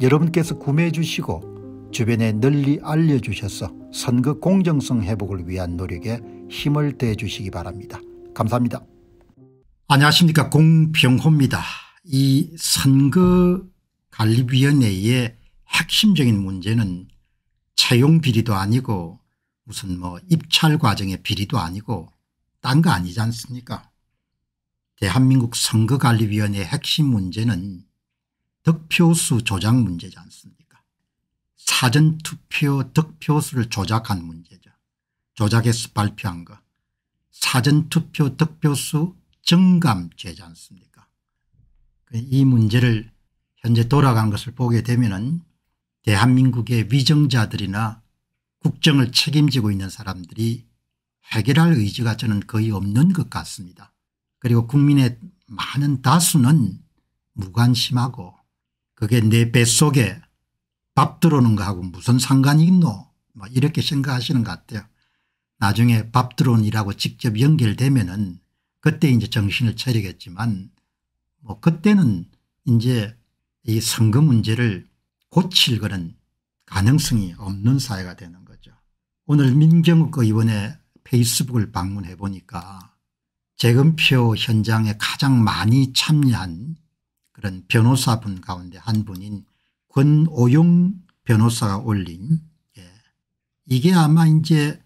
여러분께서 구매해 주시고 주변에 널리 알려주셔서 선거 공정성 회복을 위한 노력에 힘을 대 주시기 바랍니다. 감사합니다. 안녕하십니까 공병호입니다. 이 선거 관리위원회의 핵심적인 문제는 채용 비리도 아니고 무슨 뭐 입찰 과정의 비리도 아니고 딴 거 아니지 않습니까 대한민국 선거관리위원회 핵심 문제는 득표수 조작 문제지 않습니까 사전투표 득표수를 조작한 문제죠. 조작해서 발표한 거. 사전투표 득표수 증감죄지 않습니까 이 문제를 현재 돌아간 것을 보게 되면 은 대한민국의 위정자들이나 국정을 책임지고 있는 사람들이 해결할 의지가 저는 거의 없는 것 같습니다. 그리고 국민의 많은 다수는 무관심하고 그게 내 뱃속에 밥 들어오는 거하고 무슨 상관이 있노 뭐 이렇게 생각하시는 것 같아요. 나중에 밥 들어온 일하고 직접 연결되면 은 그때 이제 정신을 차리겠지만 뭐 그때는 이제 이 선거 문제를 고칠 그런 가능성이 없는 사회가 되는 거죠. 오늘 민경욱 의원의 페이스북을 방문해 보니까 재검표 현장에 가장 많이 참여한 그런 변호사분 가운데 한 분인 권오용 변호사가 올린 예. 이게 아마 이제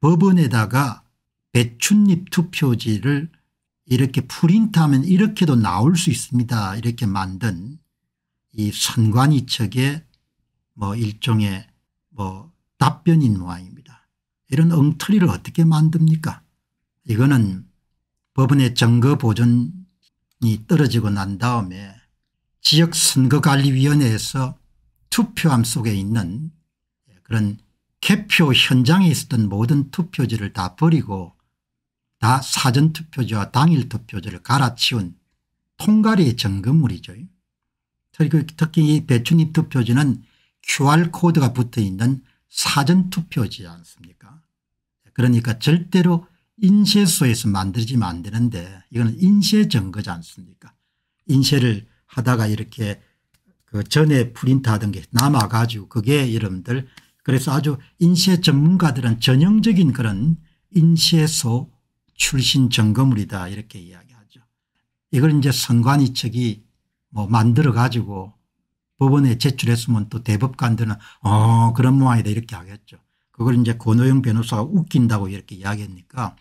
법원에다가 배춧잎 투표지를 이렇게 프린트하면 이렇게도 나올 수 있습니다. 이렇게 만든 이 선관위측의 뭐 일종의 뭐 답변인 모양입니다. 이런 엉터리를 어떻게 만듭니까? 이거는 법원의 증거보존 떨어지고 난 다음에 지역선거관리위원회에서 투표함 속에 있는 그런 개표 현장에 있었던 모든 투표지를 다 버리고 다 사전투표지와 당일투표지를 갈아치운 통가리의 점검물이죠. 특히 이 배추잎 투표지는 QR코드가 붙어 있는 사전투표지 않습니까 그러니까 절대로 인쇄소에서 만들지면안 되는데 이거는 인쇄 증거지 않습니까 인쇄를 하다가 이렇게 그 전에 프린트하던 게 남아가지고 그게 여러분들 그래서 아주 인쇄 전문가들은 전형적인 그런 인쇄소 출신 점검물이다 이렇게 이야기하죠. 이걸 이제 선관위 측이 뭐 만들어 가지고 법원에 제출했으면 또 대법관들은 어 그런 모양이다 이렇게 하겠죠. 그걸 이제 권오영 변호사가 웃긴다고 이렇게 이야기하니까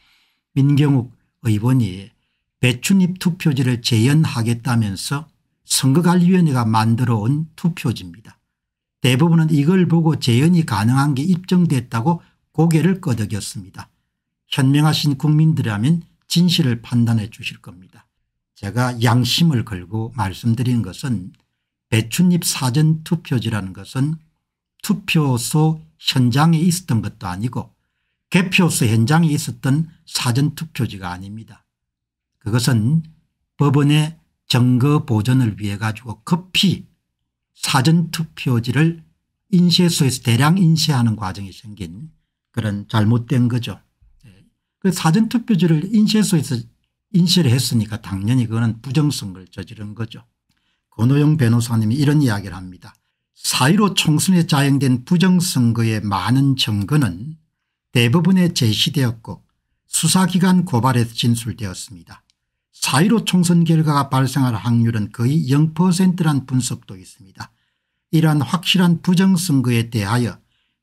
민경욱 의원이 배춘잎 투표지를 재연하겠다면서 선거관리위원회가 만들어 온 투표지입니다. 대부분은 이걸 보고 재연이 가능한 게 입증됐다고 고개를 끄덕였습니다. 현명하신 국민들이라면 진실을 판단해 주실 겁니다. 제가 양심을 걸고 말씀드린 것은 배춧잎 사전 투표지라는 것은 투표소 현장에 있었던 것도 아니고 개표소 현장에 있었던 사전투표지가 아닙니다. 그것은 법원의 증거 보존을 위해 가지고 급히 사전투표지를 인쇄소에서 대량 인쇄하는 과정이 생긴 그런 잘못된 거죠. 예. 그 사전투표지를 인쇄소에서 인쇄를 했으니까 당연히 그거는 부정선거를 저지른 거죠. 권호영 변호사님이 이런 이야기를 합니다. 4 1 5 총선에 자행된 부정선거의 많은 증거는 대부분에 제시되었고 수사기관 고발에서 진술되었습니다. 4 1 5 총선 결과가 발생할 확률은 거의 0%란 분석도 있습니다. 이러한 확실한 부정선거에 대하여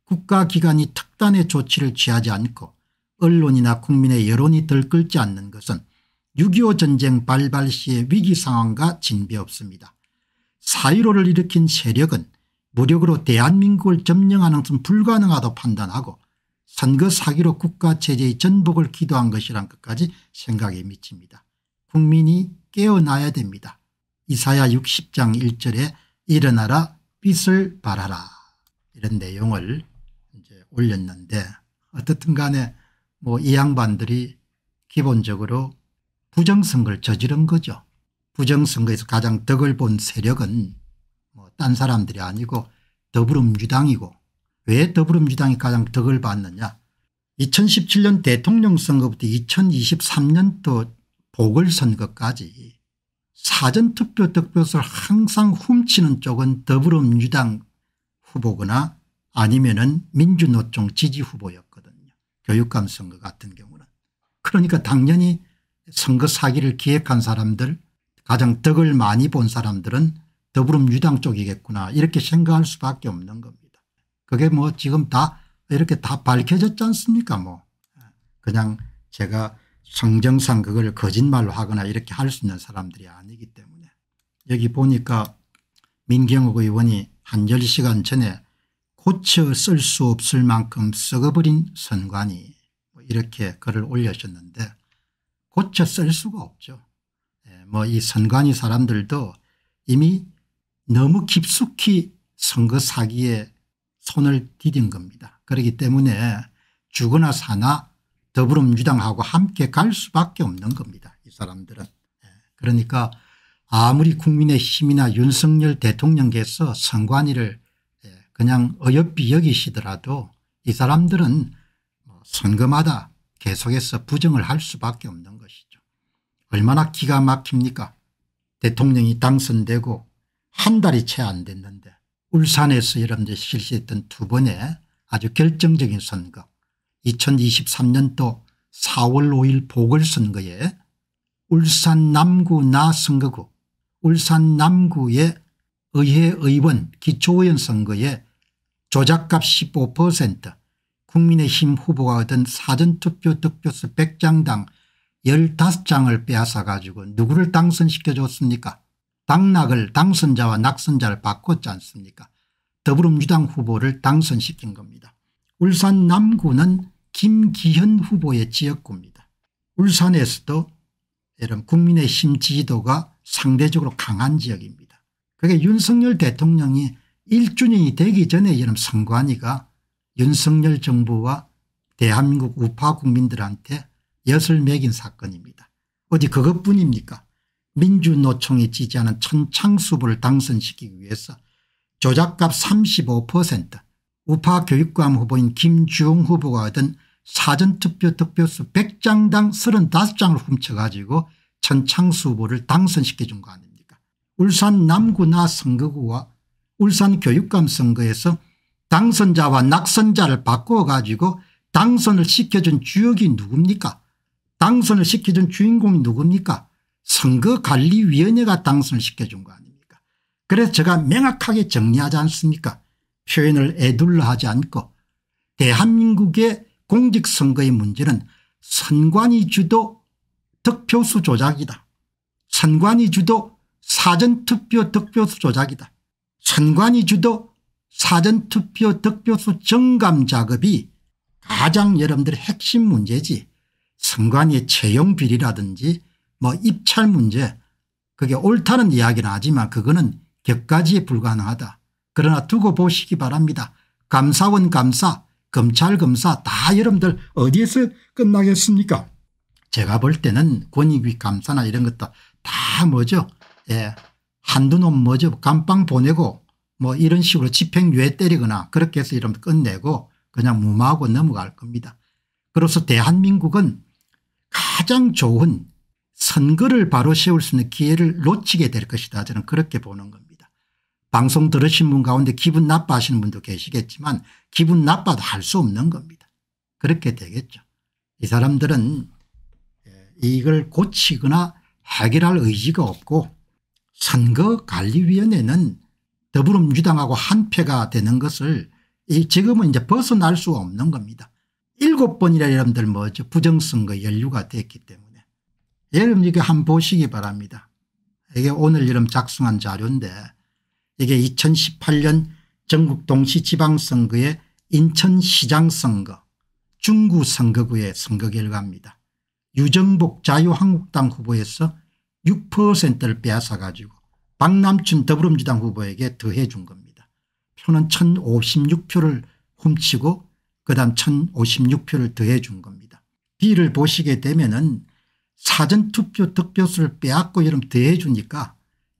국가기관이 특단의 조치를 취하지 않고 언론이나 국민의 여론이 들끓지 않는 것은 6.25 전쟁 발발 시의 위기 상황과 진배 없습니다. 4 1 5를 일으킨 세력은 무력으로 대한민국을 점령하는 것은 불가능하다고 판단하고 선거 사기로 국가체제의 전복을 기도한 것이란 것까지 생각에 미칩니다. 국민이 깨어나야 됩니다. 이사야 60장 1절에 일어나라 빛을 발하라 이런 내용을 이제 올렸는데 어떻든 간에 뭐이 양반들이 기본적으로 부정선거를 저지른 거죠. 부정선거에서 가장 덕을 본 세력은 딴 사람들이 아니고 더불어민주당이고 왜 더불어민주당이 가장 덕을 받느냐 2017년 대통령 선거부터 2023년도 보궐선거까지 사전투표 득표수를 항상 훔치는 쪽은 더불어민주당 후보거나 아니면 은 민주노총 지지 후보였거든요. 교육감 선거 같은 경우는. 그러니까 당연히 선거 사기를 기획한 사람들 가장 덕을 많이 본 사람들은 더불어민주당 쪽이겠구나 이렇게 생각할 수밖에 없는 겁니다. 그게 뭐 지금 다 이렇게 다 밝혀졌지 않습니까 뭐 그냥 제가 성정상 그걸 거짓말로 하거나 이렇게 할 수 있는 사람들이 아니기 때문에 여기 보니까 민경욱 의원이 한 10시간 전에 고쳐 쓸 수 없을 만큼 썩어버린 선관이 뭐 이렇게 글을 올려셨는데 고쳐 쓸 수가 없죠. 예, 뭐이 선관위 사람들도 이미 너무 깊숙이 선거 사기에 손을 디딘 겁니다. 그렇기 때문에 죽으나 사나 더불어민주당하고 함께 갈 수밖에 없는 겁니다. 이 사람들은. 예, 그러니까 아무리 국민의힘이나 윤석열 대통령께서 선관위를 예, 그냥 어여삐 여기시더라도 이 사람들은 뭐 선거마다 계속해서 부정을 할 수밖에 없는 것이죠. 얼마나 기가 막힙니까 대통령이 당선되고 한 달이 채 안 됐는데 울산에서 여러분들 실시했던 두 번의 아주 결정적인 선거 2023년도 4월 5일 보궐선거에 울산 남구 나선거구 울산 남구의 의회의원 기초의원 선거에 조작값 15% 국민의힘 후보가 얻은 사전투표 득표수 100장당 15장을 빼앗아 가지고 누구를 당선시켜줬습니까 당락을 당선자와 낙선자를 바꿨지 않습니까 더불어민주당 후보를 당선시킨 겁니다. 울산 남구는 김기현 후보의 지역구입니다. 울산에서도 이런 국민의힘 지지도가 상대적으로 강한 지역입니다. 그게 윤석열 대통령이 1주년이 되기 전에 이런 선관위가 윤석열 정부와 대한민국 우파 국민들한테 엿을 매긴 사건입니다. 어디 그것뿐입니까 민주노총이 지지하는 천창수부를 당선시키기 위해서 조작값 35% 우파 교육감 후보인 김주웅 후보가 얻은 사전투표 득표수 100장당 35장을 훔쳐가지고 천창수 후보를 당선시켜준 거 아닙니까 울산 남구나 선거구와 울산 교육감 선거에서 당선자와 낙선자를 바꿔가지고 당선을 시켜준 주역이 누굽니까 당선을 시켜준 주인공이 누굽니까 선거관리위원회가 당선을 시켜준 거 아닙니까 그래서 제가 명확하게 정리하지 않습니까 표현을 애둘러 하지 않고 대한민국의 공직선거의 문제는 선관위 주도 득표수 조작이다. 선관위 주도 사전투표 득표수 조작이다. 선관위 주도 사전투표 득표수 정감 작업이 가장 여러분들의 핵심 문제지 선관위의 채용 비리라든지 뭐 입찰 문제 그게 옳다는 이야기는 하지만 그거는 격가지에 불가능하다. 그러나 두고 보시기 바랍니다. 감사원 감사 검찰 검사 다 여러분들 어디에서 끝나겠습니까 제가 볼 때는 권익위 감사나 이런 것도 다 뭐죠 예. 한두 놈 뭐죠 감방 보내고 뭐 이런 식으로 집행유예 때리거나 그렇게 해서 이러면 끝내고 그냥 무마하고 넘어갈 겁니다. 그래서 대한민국은 가장 좋은 선거를 바로 세울 수 있는 기회를 놓치게 될 것이다 저는 그렇게 보는 겁니다. 방송 들으신 분 가운데 기분 나빠하시는 분도 계시겠지만 기분 나빠도 할 수 없는 겁니다. 그렇게 되겠죠. 이 사람들은 예, 이걸 고치거나 해결할 의지가 없고 선거관리위원회는 더불어민주당하고 한패가 되는 것을 지금은 이제 벗어날 수 없는 겁니다. 일곱 번이라 여러분들 뭐죠 부정선거 연루가 됐기 때문에 여러분 이거 한번 보시기 바랍니다. 이게 오늘 이름 작성한 자료인데 이게 2018년 전국 동시 지방선거의 인천시장 선거 중구 선거구의 선거 결과입니다. 유정복 자유한국당 후보에서 6%를 빼앗아 가지고 박남춘 더불어민주당 후보에게 더해 준 겁니다. 표는 1056표를 훔치고 그다음 1056표를 더해 준 겁니다. B를 보시게 되면 은 사전투표 득표수를 빼앗고 이름 대해주니까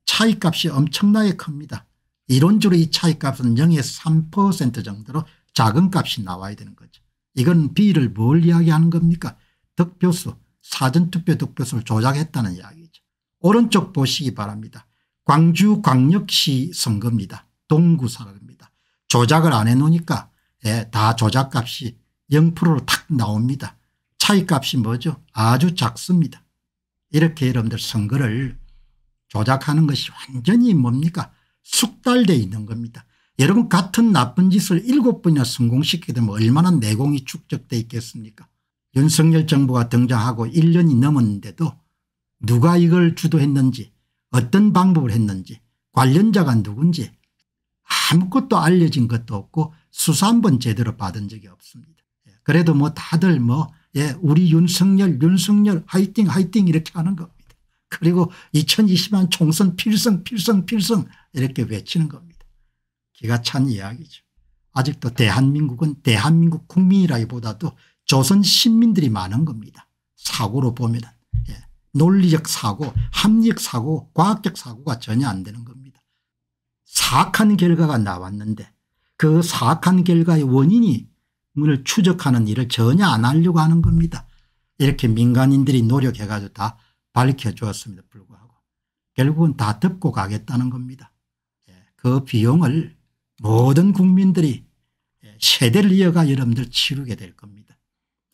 차이값이 엄청나게 큽니다. 이론적으로 이 차이값은 0에서 3% 정도로 작은 값이 나와야 되는 거죠. 이건 비를 뭘 이야기하는 겁니까 득표수 사전투표 득표수를 조작했다는 이야기죠. 오른쪽 보시기 바랍니다. 광주광역시 선거입니다. 동구사입니다. 조작을 안 해놓으니까 예, 다 조작값이 0%로 탁 나옵니다. 차이값이 뭐죠 아주 작습니다. 이렇게 여러분들 선거를 조작하는 것이 완전히 뭡니까 숙달되어 있는 겁니다. 여러분 같은 나쁜 짓을 일곱 번이나 성공시키게 되면 얼마나 내공이 축적되어 있겠습니까 윤석열 정부가 등장하고 1년이 넘었는데도 누가 이걸 주도했는지 어떤 방법을 했는지 관련자가 누군지 아무것도 알려진 것도 없고 수사 한 번 제대로 받은 적이 없습니다. 예, 그래도 뭐 다들 뭐 예, 우리 윤석열 윤석열 하이팅 하이팅 이렇게 하는 겁니다. 그리고 2020년 총선 필승 필승 필승 이렇게 외치는 겁니다. 기가 찬 이야기죠. 아직도 대한민국은 대한민국 국민이라기보다도 조선 신민들이 많은 겁니다. 사고로 보면 예. 논리적 사고 합리적 사고 과학적 사고가 전혀 안 되는 겁니다. 사악한 결과가 나왔는데 그 사악한 결과의 원인이 문을 추적하는 일을 전혀 안 하려고 하는 겁니다. 이렇게 민간인들이 노력해 가지고 다 밝혀주었습니다. 불구하고 결국은 다 덮고 가겠다는 겁니다. 예, 그 비용을 모든 국민들이 예, 세대를 이어가 여러분들 치르게 될 겁니다.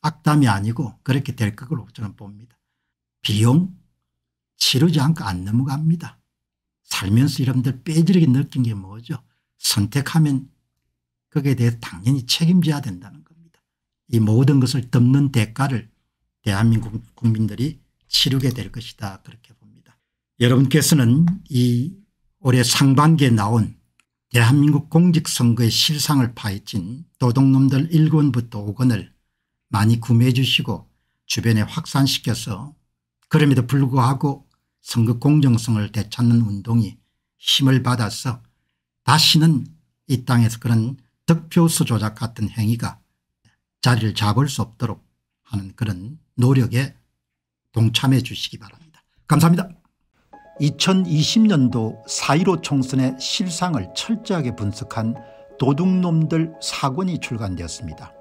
악담이 아니고 그렇게 될 거로 저는 봅니다. 비용 치르지 않고 안 넘어갑니다. 살면서 여러분들 빼지르게 느낀 게 뭐죠? 선택하면 거기에 대해서 당연히 책임져야 된다는 겁니다. 이 모든 것을 덮는 대가를 대한민국 국민들이 치르게 될 것이다 그렇게 봅니다. 여러분께서는 이 올해 상반기에 나온 대한민국 공직선거의 실상을 파헤친 도둑놈들 1권부터 5권을 많이 구매해 주시고 주변에 확산시켜서 그럼에도 불구하고 선거 공정성을 되찾는 운동이 힘을 받아서 다시는 이 땅에서 그런 득표수 조작 같은 행위가 자리를 잡을 수 없도록 하는 그런 노력에 동참해 주시기 바랍니다. 감사합니다. 2020년도 4.15 총선의 실상을 철저하게 분석한 도둑놈들 사권이 출간되었습니다.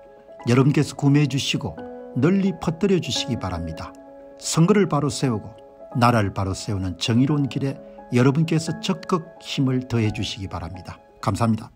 여러분께서 구매해 주시고 널리 퍼뜨려 주시기 바랍니다. 선거를 바로 세우고 나라를 바로 세우는 정의로운 길에 여러분께서 적극 힘을 더해 주시기 바랍니다. 감사합니다.